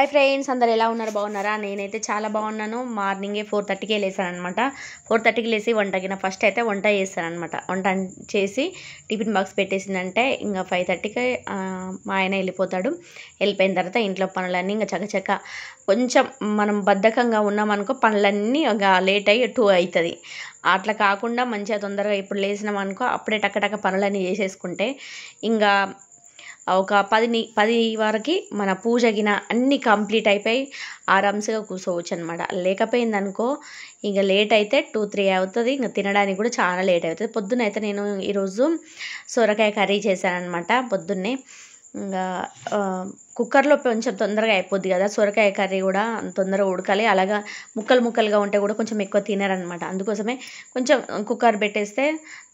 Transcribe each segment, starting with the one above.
hi friends అందరు ఎలా ఉన్నారు బాగున్నారా నేనైతే చాలా బాగున్నాను మార్నింగే ఫోర్ థర్టీకే అనమాట ఫోర్ థర్టీకి లేసి వంటకి ఫస్ట్ అయితే వంట చేస్తానమాట వంట చేసి టిఫిన్ బాక్స్ పెట్టేసిందంటే ఇంకా ఫైవ్ థర్టీకి మా ఆయన వెళ్ళిపోతాడు వెళ్ళిపోయిన తర్వాత ఇంట్లో పనులన్నీ ఇంకా చకచక కొంచెం మనం బద్ధకంగా ఉన్నామనుకో పనులన్నీ ఒక లేట్ అయ్యి టూ అవుతుంది అట్లా కాకుండా మంచిగా తొందరగా ఇప్పుడు లేసినాం అనుకో అప్పుడే టక్కటక్క పనులన్నీ చేసేసుకుంటే ఇంకా ఒక పదిని పది వరకు మన పూజ గిన అన్నీ కంప్లీట్ అయిపోయి ఆరామ్స్గా కూర్చోవచ్చు అనమాట లేకపోయింది అనుకో ఇంకా లేట్ అయితే టూ త్రీ అవుతుంది ఇంకా తినడానికి కూడా చాలా లేట్ అవుతుంది పొద్దున్న అయితే నేను ఈరోజు సొరకాయ కర్రీ చేశానమాట పొద్దున్నే ఇంకా కుక్కర్లో కొంచెం తొందరగా అయిపోద్ది కదా సొరకాయ కర్రీ కూడా తొందరగా ఉడకాలి అలాగా ముక్కలు ముక్కలుగా ఉంటే కూడా కొంచెం ఎక్కువ తినరనమాట అందుకోసమే కొంచెం కుక్కర్ పెట్టేస్తే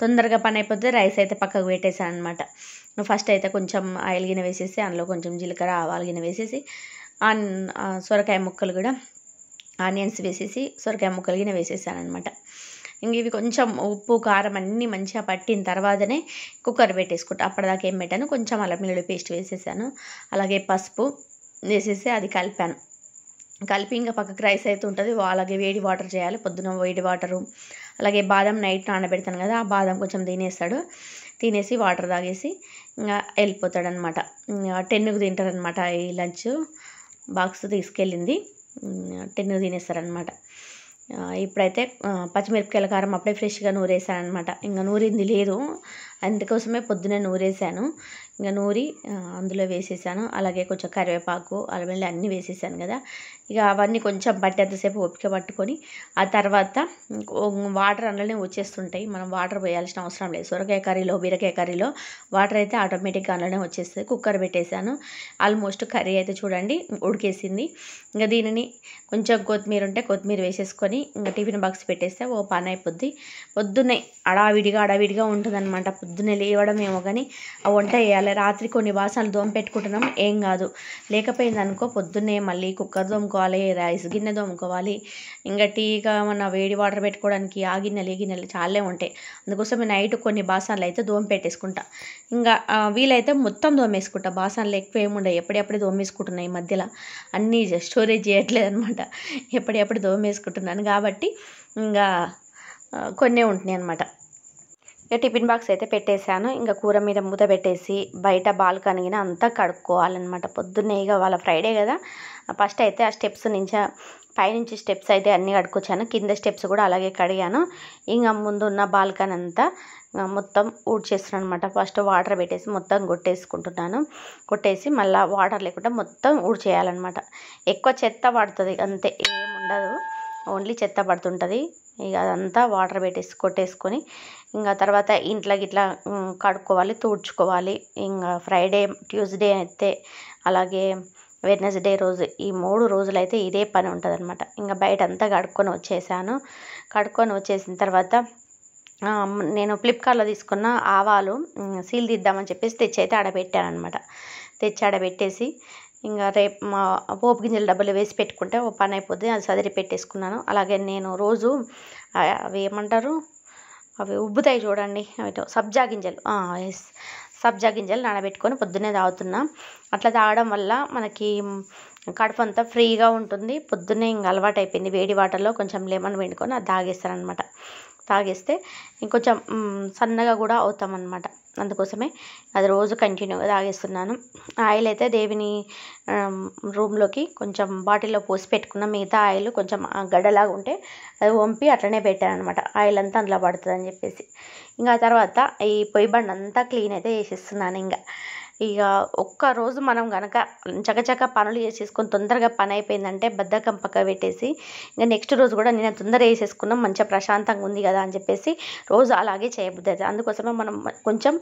తొందరగా పని అయిపోతే రైస్ అయితే పక్కకు పెట్టేశాను అనమాట ఫస్ట్ అయితే కొంచెం ఆయిల్ గిన్నె వేసేసి అందులో కొంచెం జీలకర్ర ఆవాలు గిన్నె వేసేసి ఆన్ సొరకాయ ముక్కలు కూడా ఆనియన్స్ వేసేసి సొరకాయ ముక్కలు గిన్నె వేసేసాను అనమాట ఇంక ఇవి కొంచెం ఉప్పు కారం అన్నీ మంచిగా పట్టిన తర్వాతనే కుక్కర్ పెట్టేసుకుంటా అప్పటిదాకా ఏం పెట్టాను కొంచెం అల్లం వెల్లుల్లి పేస్ట్ వేసేసాను అలాగే పసుపు వేసేసి అది కలిపాను కలిపి ఇంకా పక్కకు రైస్ అయితే ఉంటుంది అలాగే వేడి వాటర్ చేయాలి పొద్దున వేడి వాటరు అలాగే బాదం నైట్ నానబెడతాను కదా ఆ బాదం కొంచెం తినేస్తాడు తినేసి వాటర్ తాగేసి ఇంకా వెళ్ళిపోతాడనమాట టెన్కు తింటారనమాట ఈ లంచ్ బాక్స్ తీసుకెళ్ళింది టెన్కు తినేస్తారనమాట ఇప్పుడైతే పచ్చిమిరపకాయల కారం అప్పుడే ఫ్రెష్గా నూరేసాను అనమాట ఇంకా నూరింది లేదు అందుకోసమే పొద్దునే నూరేసాను ఇంకా నూరి అందులో వేసేసాను అలాగే కొంచెం కరివేపాకు అలమెల్లి అన్నీ వేసేసాను కదా ఇక అవన్నీ కొంచెం పట్టేంతసేపు ఓపిక పట్టుకొని ఆ తర్వాత వాటర్ అందులోనే వచ్చేస్తుంటాయి మనం వాటర్ పోయాల్సిన అవసరం లేదు సొరకాయ కర్రీలో బీరకాయ కర్రీలో వాటర్ అయితే ఆటోమేటిక్గా అందులోనే వచ్చేస్తుంది కుక్కర్ పెట్టేశాను ఆల్మోస్ట్ కర్రీ అయితే చూడండి ఉడికేసింది ఇంకా దీనిని కొంచెం కొత్తిమీర ఉంటే కొత్తిమీర వేసేసుకొని ఇంకా టిఫిన్ బాక్స్ పెట్టేస్తే ఓ పని అయిపోద్ది పొద్దున్నే అడావిడిగా అడావిడిగా ఉంటుందన్నమాట పొద్దున్నే లేవడం ఏమో కానీ ఆ వంట వేయాలి పర్లే రాత్రి కొన్ని వాసాలు దోమ పెట్టుకుంటున్నాం ఏం కాదు లేకపోయింది అనుకో పొద్దున్నే మళ్ళీ కుక్కర్ దోముకోవాలి రైస్ గిన్నె దోముకోవాలి ఇంకా టీగా మన వేడి వాటర్ పెట్టుకోవడానికి ఆ గిన్నెలు ఈ గిన్నెలు చాలే ఉంటాయి అందుకోసం నైట్ కొన్ని బాసాలు అయితే దోమ పెట్టేసుకుంటా ఇంకా వీలైతే మొత్తం దోమేసుకుంటా బాసాలు ఎక్కువ ఏముండవు ఎప్పుడెప్పుడు దోమేసుకుంటున్నాయి ఈ మధ్యలో అన్నీ స్టోరేజ్ చేయట్లేదు అనమాట ఎప్పుడెప్పుడు దోమేసుకుంటున్నాను కాబట్టి ఇంకా కొన్నే ఉంటున్నాయి అనమాట ఇక టిఫిన్ బాక్స్ అయితే పెట్టేశాను ఇంకా కూర మీద మూత పెట్టేసి బయట బాల్కనీ అంతా కడుక్కోవాలన్నమాట పొద్దున్నే ఇక వాళ్ళ ఫ్రైడే కదా ఫస్ట్ అయితే ఆ స్టెప్స్ నుంచి పైనుంచి స్టెప్స్ అయితే అన్నీ కడుక్కొచ్చాను కింద స్టెప్స్ కూడా అలాగే కడిగాను ఇంకా ముందు ఉన్న బాల్కన్ అంతా మొత్తం ఊడ్చేస్తున్నాను అనమాట ఫస్ట్ వాటర్ పెట్టేసి మొత్తం కొట్టేసుకుంటున్నాను కొట్టేసి మళ్ళీ వాటర్ లేకుండా మొత్తం ఊడ్చేయాలన్నమాట ఎక్కువ చెత్త పడుతుంది అంతే ఏముండదు ఓన్లీ చెత్త పడుతుంటుంది ఇక అదంతా వాటర్ పెట్టేసి కొట్టేసుకొని ఇంకా తర్వాత ఇంట్లో గిట్లా కడుక్కోవాలి తుడుచుకోవాలి ఇంకా ఫ్రైడే ట్యూస్డే అయితే అలాగే వెడ్నెస్డే రోజు ఈ మూడు రోజులైతే ఇదే పని ఉంటుంది అనమాట ఇంకా బయట అంతా కడుక్కొని వచ్చేసాను కడుక్కొని వచ్చేసిన తర్వాత నేను ఫ్లిప్కార్ట్లో తీసుకున్న ఆవాలు సీల్ తీద్దామని చెప్పేసి తెచ్చి అయితే ఆడబెట్టాను అనమాట తెచ్చి ఆడబెట్టేసి ఇంకా రేపు మా పోపు గింజల డబ్బులు వేసి పెట్టుకుంటే ఓ పని అయిపోతుంది అది సదిరి పెట్టేసుకున్నాను అలాగే నేను రోజు అవి ఏమంటారు అవి ఉబ్బుతాయి చూడండి అవిటో సబ్జా గింజలు ఎస్ సబ్జా గింజలు నానబెట్టుకొని పొద్దున్నే తాగుతున్నా అట్లా తాగడం వల్ల మనకి కడుపు అంతా ఫ్రీగా ఉంటుంది పొద్దున్నే ఇంకా అలవాటు అయిపోయింది వేడి వాటర్లో కొంచెం లెమన్ వేడుకొని అది తాగేస్తారనమాట తాగేస్తే ఇంకొంచెం సన్నగా కూడా అవుతామన్నమాట అందుకోసమే అది రోజు కంటిన్యూగా తాగేస్తున్నాను ఆయిల్ అయితే దేవిని రూమ్లోకి కొంచెం బాటిల్లో పోసి పెట్టుకున్న మిగతా ఆయిల్ కొంచెం గడ్డలాగా ఉంటే అది వంపి అట్లనే పెట్టాను అనమాట ఆయిల్ అంతా అందులో పడుతుందని చెప్పేసి ఇంకా తర్వాత ఈ పొయ్యి బండి అంతా క్లీన్ అయితే చేసేస్తున్నాను ఇంకా ఇక ఒక్కరోజు మనం కనుక చకచక పనులు చేసేసుకొని తొందరగా పని అయిపోయిందంటే బద్దకం పక్క పెట్టేసి ఇంకా నెక్స్ట్ రోజు కూడా నేను తొందర వేసేసుకున్నాం మంచిగా ప్రశాంతంగా ఉంది కదా అని చెప్పేసి రోజు అలాగే చేయబుద్ది అందుకోసమే మనం కొంచెం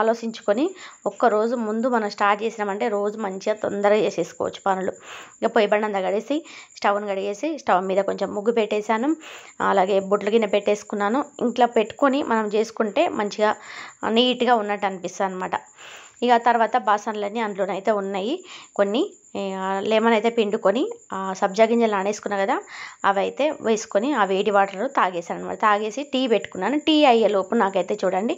ఆలోచించుకొని ఒక్కరోజు ముందు మనం స్టార్ట్ చేసినామంటే రోజు మంచిగా తొందరగా చేసేసుకోవచ్చు పనులు ఇక పొయ్యి బండ గడిసి స్టవ్ని గడిగేసి స్టవ్ మీద కొంచెం ముగ్గు పెట్టేశాను అలాగే బొట్లు గిన్నె పెట్టేసుకున్నాను ఇంట్లో పెట్టుకొని మనం చేసుకుంటే మంచిగా నీట్గా ఉన్నట్టు అనిపిస్తుంది అనమాట ఇక తర్వాత బాసనలన్నీ అందులోనైతే ఉన్నాయి కొన్ని లెమన్ అయితే పిండుకొని సబ్జా గింజలు నానేసుకున్నా కదా అవి అయితే వేసుకొని ఆ వేడి వాటర్ తాగేసాను అనమాట తాగేసి టీ పెట్టుకున్నాను టీ అయ్యే లోపు నాకైతే చూడండి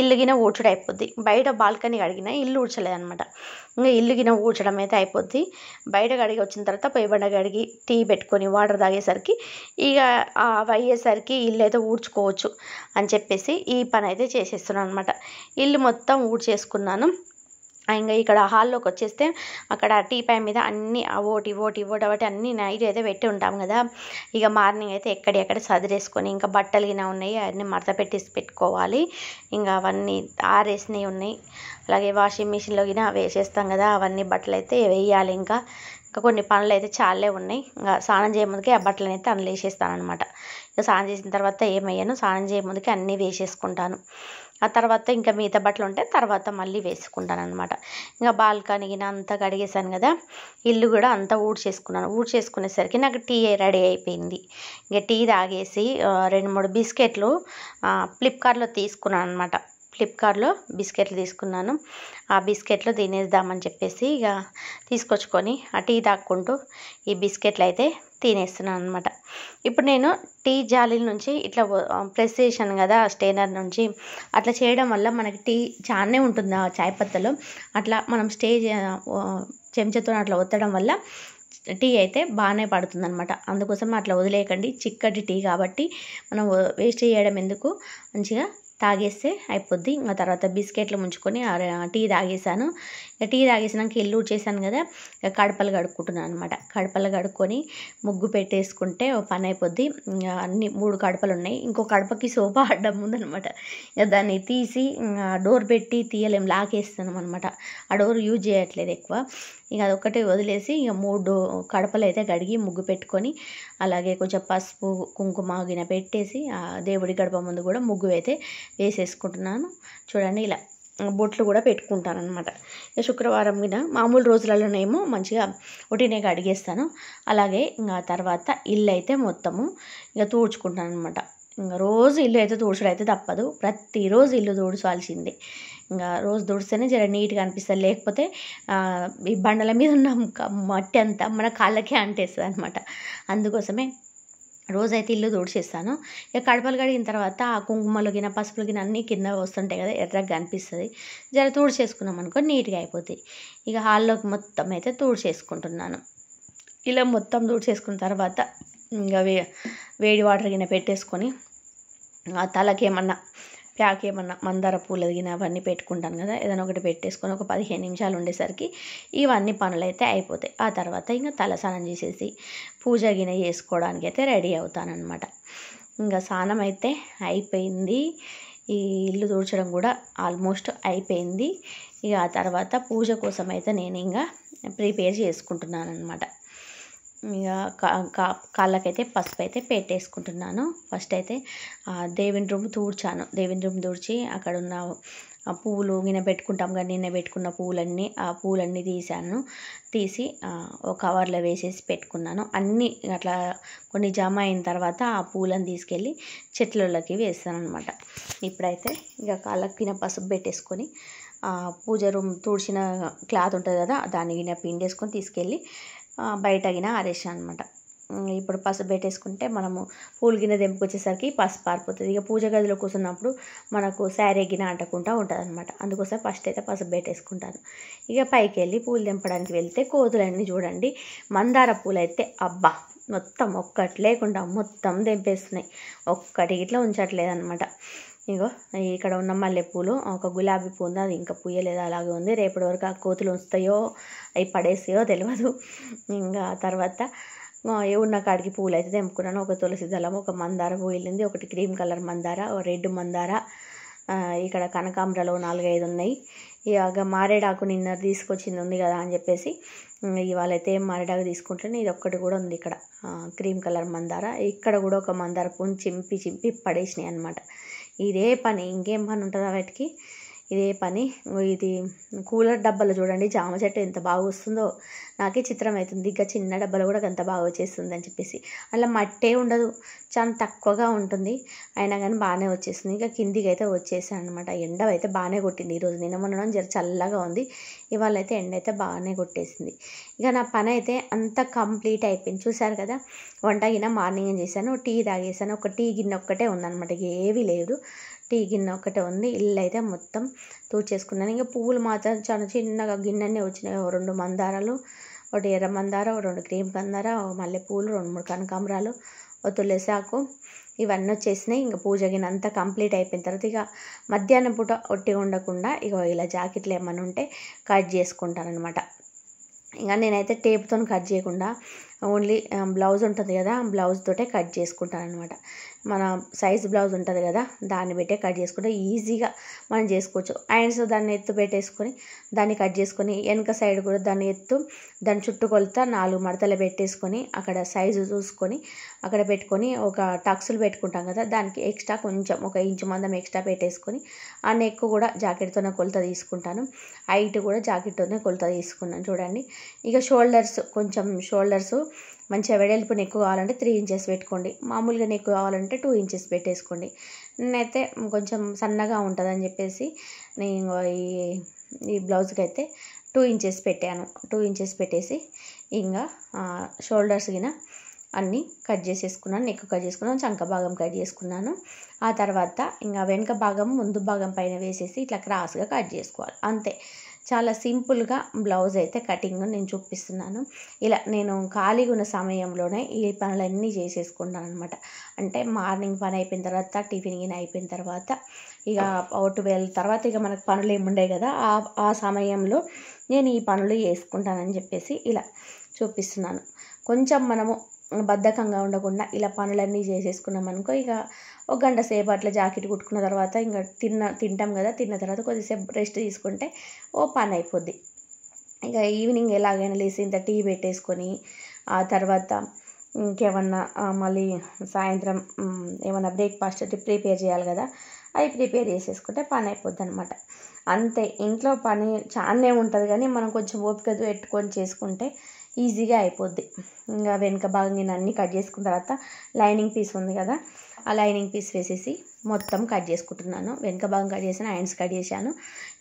ఇల్లుగిన ఊడ్చడం అయిపోద్ది బయట బాల్కనీ కడిగిన ఇల్లు ఊడ్చలేదనమాట ఇంకా ఇల్లుగిన ఊడ్చడం అయితే అయిపోద్ది బయట కడిగి వచ్చిన తర్వాత పొయ్యి బండ కడిగి టీ పెట్టుకొని వాటర్ తాగేసరికి ఇక అవి అయ్యేసరికి ఇల్లు అయితే ఊడ్చుకోవచ్చు అని చెప్పేసి ఈ పని అయితే చేసేస్తున్నాను అనమాట ఇల్లు మొత్తం ఊడ్చేసుకున్నాను ఇంకా ఇక్కడ హాల్లోకి వచ్చేస్తే అక్కడ టీ పై మీద అన్ని ఓటి ఓటి ఓటి ఒకటి అన్ని నైట్ అయితే పెట్టి ఉంటాం కదా ఇక మార్నింగ్ అయితే ఎక్కడెక్కడ సదిరేసుకొని ఇంకా బట్టలు గిన ఉన్నాయి అవన్నీ మడత పెట్టేసి పెట్టుకోవాలి ఇంకా అవన్నీ ఆరేసినవి ఉన్నాయి అలాగే వాషింగ్ మిషన్లో గిన వేసేస్తాం కదా అవన్నీ బట్టలు అయితే వేయాలి ఇంకా ఇంకా కొన్ని పనులు అయితే చాలే ఉన్నాయి ఇంకా స్నానం చేయముందుకే ఆ బట్టలు అయితే అందులో వేసేస్తాను అనమాట ఇంకా స్నానం చేసిన తర్వాత ఏమయ్యాను స్నానం చేయముందుకే అన్నీ వేసేసుకుంటాను ఆ తర్వాత ఇంకా మిగతా బట్టలు ఉంటే తర్వాత మళ్ళీ వేసుకుంటాను అనమాట ఇంకా బాల్కనీ అంతా కడిగేశాను కదా ఇల్లు కూడా అంతా ఊడ్చేసుకున్నాను ఊడ్చేసుకునేసరికి నాకు టీ రెడీ అయిపోయింది ఇంకా టీ తాగేసి రెండు మూడు బిస్కెట్లు ఫ్లిప్కార్ట్లో తీసుకున్నాను అనమాట ఫ్లిప్కార్ట్లో బిస్కెట్లు తీసుకున్నాను ఆ బిస్కెట్లు తినేద్దామని చెప్పేసి ఇక తీసుకొచ్చుకొని ఆ టీ తాక్కుంటూ ఈ బిస్కెట్లు అయితే తినేస్తున్నాను అనమాట ఇప్పుడు నేను టీ జాలీల నుంచి ఇట్లా ప్రెస్ చేశాను కదా స్టేనర్ నుంచి అట్లా చేయడం వల్ల మనకి టీ చాలానే ఉంటుంది ఆ చాయ్ పత్తలు అట్లా మనం స్టే చెంచతో అట్లా ఒత్తడం వల్ల టీ అయితే బాగానే పడుతుందనమాట అందుకోసం అట్లా వదిలేయకండి చిక్కటి టీ కాబట్టి మనం వేస్ట్ చేయడం ఎందుకు మంచిగా తాగేస్తే అయిపోద్ది ఇంకా తర్వాత బిస్కెట్లు ముంచుకొని టీ తాగేసాను టీ తాగేసినాక ఇల్లు చేశాను కదా కడపలు కడుక్కుంటున్నాను అనమాట కడపలు కడుక్కొని ముగ్గు పెట్టేసుకుంటే పని అయిపోద్ది అన్ని మూడు కడపలు ఉన్నాయి ఇంకో కడపకి సోఫా అడ్డం ఉందనమాట దాన్ని తీసి డోర్ పెట్టి తీయలేం లాకేస్తాను అనమాట ఆ డోర్ యూజ్ చేయట్లేదు ఎక్కువ ఇక అదొక్కటే వదిలేసి ఇక మూడు కడపలు అయితే కడిగి ముగ్గు పెట్టుకొని అలాగే కొంచెం పసుపు కుంకుమ గిన పెట్టేసి దేవుడి గడప ముందు కూడా ముగ్గు అయితే వేసేసుకుంటున్నాను చూడండి ఇలా బొట్లు కూడా పెట్టుకుంటాను అనమాట శుక్రవారం మీద మామూలు రోజులలోనేమో మంచిగా ఒటినే కడిగేస్తాను అలాగే ఇంకా తర్వాత ఇల్లు అయితే మొత్తము ఇంకా తూడ్చుకుంటాను అనమాట ఇంకా రోజు ఇల్లు అయితే తుడుచుడు అయితే తప్పదు ప్రతిరోజు ఇల్లు తుడుచాల్సిందే ఇంకా రోజు తుడిస్తేనే జర నీట్గా అనిపిస్తుంది లేకపోతే ఈ బండల మీద ఉన్న మట్టి అంతా మన కాళ్ళకే అంటేస్తుంది అనమాట అందుకోసమే రోజైతే ఇల్లు తుడిచేస్తాను ఇక కడపలు కడిగిన తర్వాత ఆ కుంకుమలు గిన పసుపులు గిన అన్నీ కింద వస్తుంటాయి కదా ఎర్రగా కనిపిస్తుంది జర తుడిచేసుకున్నాం అనుకో నీట్గా అయిపోతుంది ఇక హాల్లోకి మొత్తం అయితే తుడిచేసుకుంటున్నాను ఇలా మొత్తం తుడిచేసుకున్న తర్వాత ఇంకా వే వేడి వాటర్ గిన్నె పెట్టేసుకొని ఆ ప్యాక్ ఏమన్నా మందార పూలు దిగిన అవన్నీ పెట్టుకుంటాను కదా ఏదైనా ఒకటి పెట్టేసుకొని ఒక పదిహేను నిమిషాలు ఉండేసరికి ఇవన్నీ పనులు అయితే అయిపోతాయి ఆ తర్వాత ఇంకా తలస్నానం చేసేసి పూజ గిన చేసుకోవడానికి అయితే రెడీ అవుతానమాట ఇంకా స్నానం అయితే అయిపోయింది ఈ ఇల్లు తుడచడం కూడా ఆల్మోస్ట్ అయిపోయింది ఇక ఆ తర్వాత పూజ కోసం అయితే నేను ఇంకా ప్రిపేర్ చేసుకుంటున్నాను అనమాట కాళ్ళకైతే పసుపు అయితే పెట్టేసుకుంటున్నాను ఫస్ట్ అయితే దేవుని రూమ్ తూడ్చాను దేవుని రూమ్ తూడ్చి అక్కడ ఉన్న ఆ పువ్వులు పెట్టుకుంటాం కానీ నిన్న పెట్టుకున్న పువ్వులన్నీ ఆ పువ్వులన్నీ తీసాను తీసి ఒక కవర్లో వేసేసి పెట్టుకున్నాను అన్నీ అట్లా కొన్ని జమ అయిన తర్వాత ఆ పూలను తీసుకెళ్ళి చెట్లలోకి వేస్తాను అనమాట ఇప్పుడైతే ఇక కాళ్ళకి తిన పసుపు పెట్టేసుకొని పూజ రూమ్ తుడిచిన క్లాత్ ఉంటుంది కదా దాన్ని గిన్నె పిండేసుకొని తీసుకెళ్ళి బయటగిన ఆరేసాను అనమాట ఇప్పుడు పసుపు పెట్టేసుకుంటే మనము పూలు గిన్నె దింపుకొచ్చేసరికి పసుపు పారిపోతుంది ఇక పూజ గదిలో కూర్చున్నప్పుడు మనకు శారీ గిన్నె అంటకుండా ఉంటుంది అనమాట అందుకోసం ఫస్ట్ అయితే పసుపు పెట్టేసుకుంటాను ఇక పైకి వెళ్ళి పూలు తెంపడానికి వెళ్తే కోతులన్నీ చూడండి మందార పూలు అయితే అబ్బా మొత్తం ఒక్కటి లేకుండా మొత్తం తెంపేస్తున్నాయి ఒక్కటి ఇట్లా ఉంచట్లేదు అనమాట ఇగో ఇక్కడ ఉన్న మల్లెపూలు ఒక గులాబీ పువ్వు ఉంది అది ఇంకా పూయలేదు అలాగే ఉంది రేపటి వరకు ఆ కోతులు వస్తాయో అవి పడేస్తాయో తెలియదు ఇంకా తర్వాత ఉన్న కాడికి పూలు అయితే తెంపుకున్నాను ఒక తులసి దళం ఒక మందార పూయలింది ఒకటి క్రీమ్ కలర్ మందార రెడ్ మందార ఇక్కడ కనకాంబరాలు నాలుగైదు ఉన్నాయి ఇక మారేడాకు నిన్న తీసుకొచ్చింది ఉంది కదా అని చెప్పేసి ఇవాళైతే ఏం మారేడాకు తీసుకుంటున్నాను ఇది ఒక్కటి కూడా ఉంది ఇక్కడ క్రీమ్ కలర్ మందార ఇక్కడ కూడా ఒక మందార పూని చింపి చింపి పడేసినాయి అనమాట ఇదే పని ఇంకేం పని ఉంటుందా వాటికి ఇదే పని ఇది కూలర్ డబ్బాలు చూడండి జామ చెట్టు ఎంత బాగా వస్తుందో నాకే చిత్రం అవుతుంది ఇంకా చిన్న డబ్బాలు కూడా ఎంత బాగా వచ్చేస్తుంది అని చెప్పేసి అలా మట్టే ఉండదు చాలా తక్కువగా ఉంటుంది అయినా కానీ బాగానే వచ్చేస్తుంది ఇంకా కిందికి అయితే వచ్చేసాను అనమాట ఎండ అయితే బాగానే కొట్టింది ఈరోజు నిన్న మొన్న జర చల్లగా ఉంది ఇవాళ అయితే ఎండ అయితే బాగానే కొట్టేసింది ఇక నా పని అయితే అంత కంప్లీట్ అయిపోయింది చూసారు కదా వంట గిన్నె మార్నింగ్ చేశాను టీ తాగేసాను ఒక టీ గిన్నె ఒక్కటే ఉందన్నమాట ఏవి లేదు టీ గిన్నె ఒకటే ఉంది ఇల్లు అయితే మొత్తం తూడ్చేసుకున్నాను ఇంకా పువ్వులు మాత్రం చాలా చిన్నగా గిన్నెనే వచ్చినాయి రెండు మందారాలు ఒకటి ఎర్ర మందార రెండు క్రీమ్ కందార మల్లెపూలు రెండు మూడు కనకాంబరాలు ఓ తులసాకు ఇవన్నీ వచ్చేసినాయి ఇంకా పూజ అంతా కంప్లీట్ అయిపోయిన తర్వాత ఇక మధ్యాహ్నం పూట ఒట్టి ఉండకుండా ఇక ఇలా జాకెట్లు ఏమైనా ఉంటే కట్ చేసుకుంటాను అనమాట ఇంకా నేనైతే టేప్తో కట్ చేయకుండా ఓన్లీ బ్లౌజ్ ఉంటుంది కదా బ్లౌజ్ తోటే కట్ చేసుకుంటాను అనమాట మన సైజ్ బ్లౌజ్ ఉంటుంది కదా దాన్ని పెట్టే కట్ చేసుకుంటే ఈజీగా మనం చేసుకోవచ్చు అండ్స్ దాన్ని ఎత్తు పెట్టేసుకొని దాన్ని కట్ చేసుకొని వెనక సైడ్ కూడా దాన్ని ఎత్తు దాని చుట్టూ కొలత నాలుగు మడతలు పెట్టేసుకొని అక్కడ సైజు చూసుకొని అక్కడ పెట్టుకొని ఒక టక్సులు పెట్టుకుంటాం కదా దానికి ఎక్స్ట్రా కొంచెం ఒక ఇంచు మందం ఎక్స్ట్రా పెట్టేసుకొని ఆ నెక్ కూడా జాకెట్తోనే కొలత తీసుకుంటాను హైట్ కూడా జాకెట్తోనే కొలత తీసుకున్నాను చూడండి ఇక షోల్డర్స్ కొంచెం షోల్డర్స్ మంచిగా వెడల్పుని ఎక్కువ కావాలంటే త్రీ ఇంచెస్ పెట్టుకోండి మామూలుగా ఎక్కువ కావాలంటే టూ ఇంచెస్ పెట్టేసుకోండి నేనైతే కొంచెం సన్నగా ఉంటుందని చెప్పేసి నేను ఈ ఈ బ్లౌజ్కి అయితే టూ ఇంచెస్ పెట్టాను టూ ఇంచెస్ పెట్టేసి ఇంకా షోల్డర్స్ గిన అన్నీ కట్ చేసేసుకున్నాను ఎక్కువ కట్ చేసుకున్నాను చంక భాగం కట్ చేసుకున్నాను ఆ తర్వాత ఇంకా వెనుక భాగం ముందు భాగం పైన వేసేసి ఇట్లా క్రాస్గా కట్ చేసుకోవాలి అంతే చాలా సింపుల్గా బ్లౌజ్ అయితే కటింగ్ నేను చూపిస్తున్నాను ఇలా నేను ఖాళీగా ఉన్న సమయంలోనే ఈ పనులన్నీ చేసేసుకుంటాను అనమాట అంటే మార్నింగ్ పని అయిపోయిన తర్వాత టిఫిన్ గిన్ అయిపోయిన తర్వాత ఇక వెళ్ళిన తర్వాత ఇక మనకు పనులు ఏముండే కదా ఆ సమయంలో నేను ఈ పనులు చేసుకుంటానని చెప్పేసి ఇలా చూపిస్తున్నాను కొంచెం మనము బద్ధకంగా ఉండకుండా ఇలా పనులన్నీ చేసేసుకున్నాం అనుకో ఇక ఒక గంట సేపు అట్లా జాకెట్ కుట్టుకున్న తర్వాత ఇంకా తిన్న తింటాం కదా తిన్న తర్వాత కొద్దిసేపు రెస్ట్ తీసుకుంటే ఓ పని అయిపోద్ది ఇక ఈవినింగ్ ఎలాగైనా లేసి ఇంత టీ పెట్టేసుకొని ఆ తర్వాత ఇంకేమన్నా మళ్ళీ సాయంత్రం ఏమన్నా బ్రేక్ఫాస్ట్ అయితే ప్రిపేర్ చేయాలి కదా అవి ప్రిపేర్ చేసేసుకుంటే పని అయిపోద్ది అనమాట అంతే ఇంట్లో పని చాలానే ఉంటుంది కానీ మనం కొంచెం ఓపిక పెట్టుకొని చేసుకుంటే ఈజీగా అయిపోద్ది ఇంకా వెనుక భాగం నేను అన్ని కట్ చేసుకున్న తర్వాత లైనింగ్ పీస్ ఉంది కదా ఆ లైనింగ్ పీస్ వేసేసి మొత్తం కట్ చేసుకుంటున్నాను వెనుక భాగం కట్ చేసిన హ్యాండ్స్ కట్ చేశాను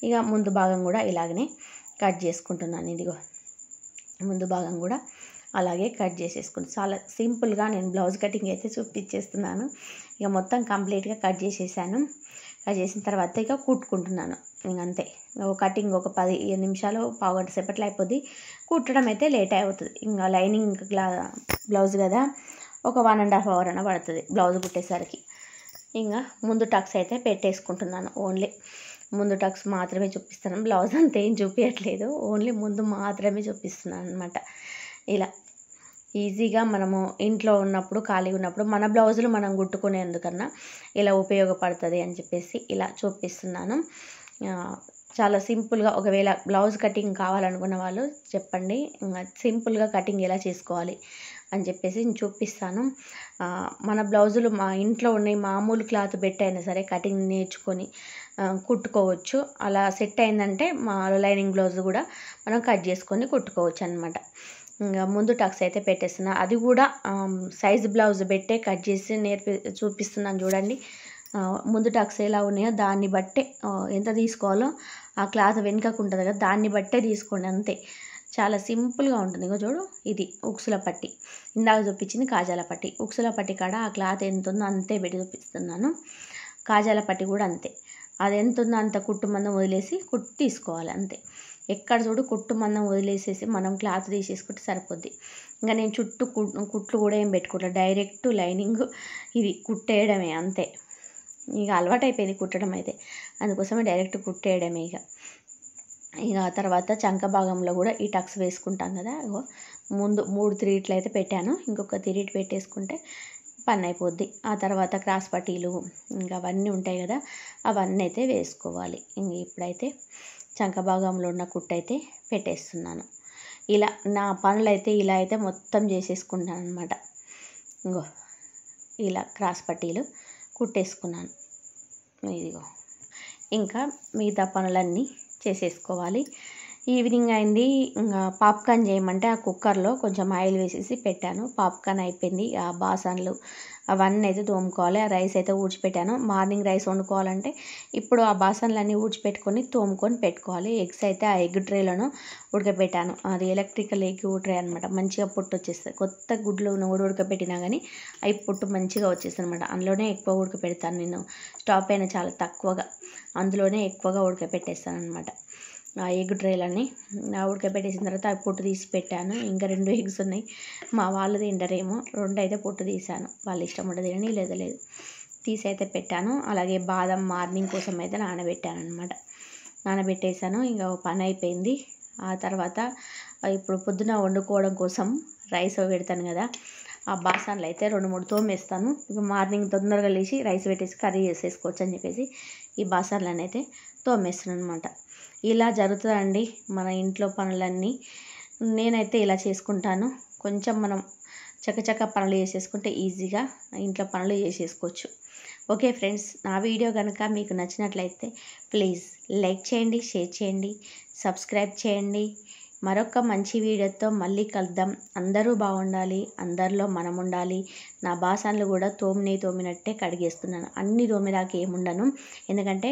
ఇక ముందు భాగం కూడా ఇలాగనే కట్ చేసుకుంటున్నాను ఇదిగో ముందు భాగం కూడా అలాగే కట్ చేసేసుకుంటు చాలా సింపుల్గా నేను బ్లౌజ్ కటింగ్ అయితే చూపించేస్తున్నాను ఇక మొత్తం కంప్లీట్గా కట్ చేసేసాను ఇలా చేసిన తర్వాత ఇక కుట్టుకుంటున్నాను అంతే కటింగ్ ఒక పది నిమిషాలు పావు గంట సేపట్లో అయిపోద్ది కుట్టడం అయితే లేట్ అయిపోతుంది ఇంకా లైనింగ్ బ్లౌజ్ కదా ఒక వన్ అండ్ హాఫ్ అవర్ అన్న పడుతుంది బ్లౌజ్ కుట్టేసరికి ఇంకా ముందు టక్స్ అయితే పెట్టేసుకుంటున్నాను ఓన్లీ ముందు టక్స్ మాత్రమే చూపిస్తున్నాను బ్లౌజ్ అంతేం చూపించట్లేదు ఓన్లీ ముందు మాత్రమే చూపిస్తున్నాను అనమాట ఇలా ఈజీగా మనము ఇంట్లో ఉన్నప్పుడు ఖాళీగా ఉన్నప్పుడు మన బ్లౌజులు మనం కుట్టుకునేందుకన్నా ఇలా ఉపయోగపడుతుంది అని చెప్పేసి ఇలా చూపిస్తున్నాను చాలా సింపుల్గా ఒకవేళ బ్లౌజ్ కటింగ్ కావాలనుకున్న వాళ్ళు చెప్పండి సింపుల్గా కటింగ్ ఎలా చేసుకోవాలి అని చెప్పేసి నేను చూపిస్తాను మన బ్లౌజులు మా ఇంట్లో ఉన్నాయి మామూలు క్లాత్ పెట్టైనా అయినా సరే కటింగ్ నేర్చుకొని కుట్టుకోవచ్చు అలా సెట్ అయిందంటే మా లైనింగ్ బ్లౌజ్ కూడా మనం కట్ చేసుకొని కుట్టుకోవచ్చు అనమాట ముందు టక్స్ అయితే పెట్టేస్తున్నా అది కూడా సైజ్ బ్లౌజ్ పెట్టే కట్ చేసి నేర్పి చూపిస్తున్నాను చూడండి ముందు టక్స్ ఎలా ఉన్నాయో దాన్ని బట్టే ఎంత తీసుకోవాలో ఆ క్లాత్ వెనుకకు ఉంటుంది కదా దాన్ని బట్టే తీసుకోండి అంతే చాలా సింపుల్గా ఉంటుంది ఇగో చూడు ఇది ఉక్సుల పట్టి ఇందాక చూపించింది కాజాల పట్టి ఉక్సుల పట్టి కాడ ఆ క్లాత్ ఎంత ఉందో అంతే పెట్టి చూపిస్తున్నాను కాజాల పట్టి కూడా అంతే అది ఎంత ఉందో అంత కుట్టుమందం వదిలేసి కుట్టు తీసుకోవాలి అంతే ఎక్కడ చూడు కుట్టు మనం వదిలేసేసి మనం క్లాత్ తీసేసుకుంటే సరిపోద్ది ఇంకా నేను చుట్టూ కుట్లు కూడా ఏం పెట్టుకోవట్లే డైరెక్ట్ లైనింగ్ ఇది కుట్టేయడమే అంతే ఇక అలవాటైపోయింది కుట్టడం అయితే అందుకోసమే డైరెక్ట్ కుట్టేయడమే ఇక ఇక ఆ తర్వాత చంక భాగంలో కూడా ఈ టక్స్ వేసుకుంటాం కదా ముందు మూడు తిరిగిట్లు అయితే పెట్టాను ఇంకొక తిరిగి పెట్టేసుకుంటే పని అయిపోద్ది ఆ తర్వాత క్రాస్ పట్టీలు ఇంకా అవన్నీ ఉంటాయి కదా అవన్నీ అయితే వేసుకోవాలి ఇంక ఇప్పుడైతే చంక భాగంలో ఉన్న అయితే పెట్టేస్తున్నాను ఇలా నా పనులైతే ఇలా అయితే మొత్తం చేసేసుకుంటాను అనమాట ఇంకో ఇలా క్రాస్ పట్టీలు కుట్టేసుకున్నాను ఇదిగో ఇంకా మిగతా పనులన్నీ చేసేసుకోవాలి ఈవినింగ్ అయింది ఇంకా పాప్కార్న్ చేయమంటే ఆ కుక్కర్లో కొంచెం ఆయిల్ వేసేసి పెట్టాను పాప్కార్న్ అయిపోయింది ఆ బాసన్లు అవన్నీ అయితే తోముకోవాలి ఆ రైస్ అయితే ఊడ్చిపెట్టాను మార్నింగ్ రైస్ వండుకోవాలంటే ఇప్పుడు ఆ బాసన్లన్నీ ఊడ్చిపెట్టుకొని తోముకొని పెట్టుకోవాలి ఎగ్స్ అయితే ఆ ఎగ్ ట్రేలను ఉడకబెట్టాను అది ఎలక్ట్రికల్ ఎగ్ ట్రే అనమాట మంచిగా పొట్టు వచ్చేస్తుంది కొత్త గుడ్లు కూడా ఉడకబెట్టినా కానీ అవి పుట్టు మంచిగా వచ్చేస్తుంది అనమాట అందులోనే ఎక్కువ ఉడకబెడతాను నేను స్టాప్ అయినా చాలా తక్కువగా అందులోనే ఎక్కువగా ఉడకబెట్టేస్తాను అనమాట ఆ ఎగ్ ట్రేలని ఉడకబెట్టేసిన తర్వాత అవి పొట్టు తీసి పెట్టాను ఇంకా రెండు ఎగ్స్ ఉన్నాయి మా వాళ్ళు తింటారేమో రెండు అయితే పొట్టు తీసాను వాళ్ళు ఇష్టం ఉంటుంది తినని లేదు లేదు తీసి అయితే పెట్టాను అలాగే బాదం మార్నింగ్ కోసం అయితే నానబెట్టాను అనమాట నానబెట్టేశాను ఇంకా పని అయిపోయింది ఆ తర్వాత ఇప్పుడు పొద్దున వండుకోవడం కోసం రైస్ పెడతాను కదా ఆ బాసన్లు అయితే రెండు మూడు తోమేస్తాను ఇప్పుడు మార్నింగ్ తొందరగా లేచి రైస్ పెట్టేసి కర్రీ చేసేసుకోవచ్చు అని చెప్పేసి ఈ బాసన్లను అయితే తోమేస్తాను అనమాట ఇలా జరుగుతుందండి మన ఇంట్లో పనులన్నీ నేనైతే ఇలా చేసుకుంటాను కొంచెం మనం చకచక పనులు చేసేసుకుంటే ఈజీగా ఇంట్లో పనులు చేసేసుకోవచ్చు ఓకే ఫ్రెండ్స్ నా వీడియో కనుక మీకు నచ్చినట్లయితే ప్లీజ్ లైక్ చేయండి షేర్ చేయండి సబ్స్క్రైబ్ చేయండి మరొక మంచి వీడియోతో మళ్ళీ కలుద్దాం అందరూ బాగుండాలి అందరిలో మనం ఉండాలి నా బాసన్లు కూడా తోమిని తోమినట్టే కడిగేస్తున్నాను అన్ని తోమిదాకా ఏముండను ఎందుకంటే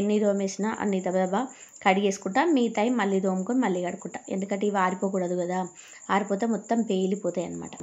ఎన్ని తోమేసినా అన్ని దబదబా కడిగేసుకుంటా మీ టైం మళ్ళీ తోముకొని మళ్ళీ కడుకుంటా ఎందుకంటే ఇవి ఆరిపోకూడదు కదా ఆరిపోతే మొత్తం పేలిపోతాయి అనమాట